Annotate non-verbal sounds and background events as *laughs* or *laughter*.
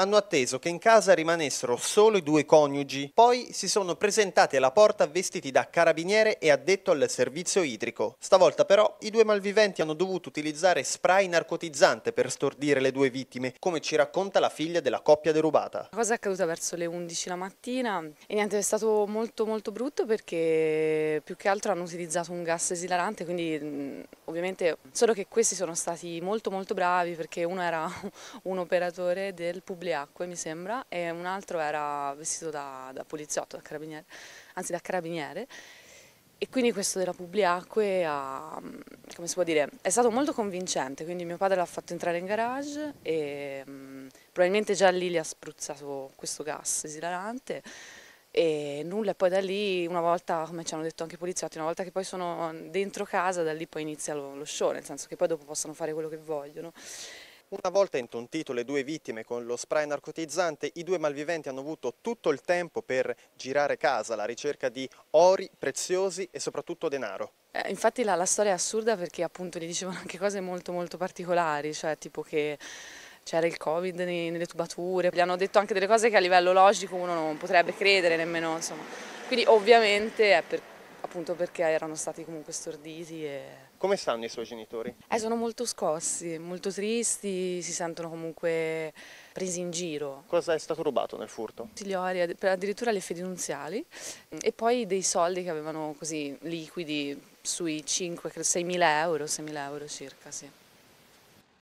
hanno atteso che in casa rimanessero solo i due coniugi, poi si sono presentati alla porta vestiti da carabiniere e addetto al servizio idrico. Stavolta però i due malviventi hanno dovuto utilizzare spray narcotizzante per stordire le due vittime, come ci racconta la figlia della coppia derubata. La cosa è accaduta verso le 11 la mattina e niente, è stato molto molto brutto perché più che altro hanno utilizzato un gas esilarante, quindi mm, ovviamente solo che questi sono stati molto molto bravi perché uno era *laughs* un operatore del Publiacque mi sembra e un altro era vestito da, da poliziotto, da carabiniere, anzi da carabiniere e quindi questo della Publiacque ha, come si può dire, è stato molto convincente, quindi mio padre l'ha fatto entrare in garage e probabilmente già lì gli ha spruzzato questo gas esilarante e nulla, e poi da lì una volta, come ci hanno detto anche i poliziotti, una volta che poi sono mm, dentro casa, da lì poi inizia lo, lo show, nel senso che poi dopo possono fare quello che vogliono. Una volta intontito le due vittime con lo spray narcotizzante, i due malviventi hanno avuto tutto il tempo per girare casa alla ricerca di ori preziosi e soprattutto denaro. Eh, infatti la, la storia è assurda perché appunto gli dicevano anche cose molto molto particolari, cioè tipo che c'era il covid nelle tubature, gli hanno detto anche delle cose che a livello logico uno non potrebbe credere nemmeno, insomma. Quindi ovviamente è per, appunto perché erano stati comunque storditi. E... Come stanno i suoi genitori? Eh, sono molto scossi, molto tristi, si sentono comunque presi in giro. Cosa è stato rubato nel furto? Sigliori, addirittura le fedi nuziali e poi dei soldi che avevano così liquidi sui 5-6 mila euro, 6 mila euro circa, sì.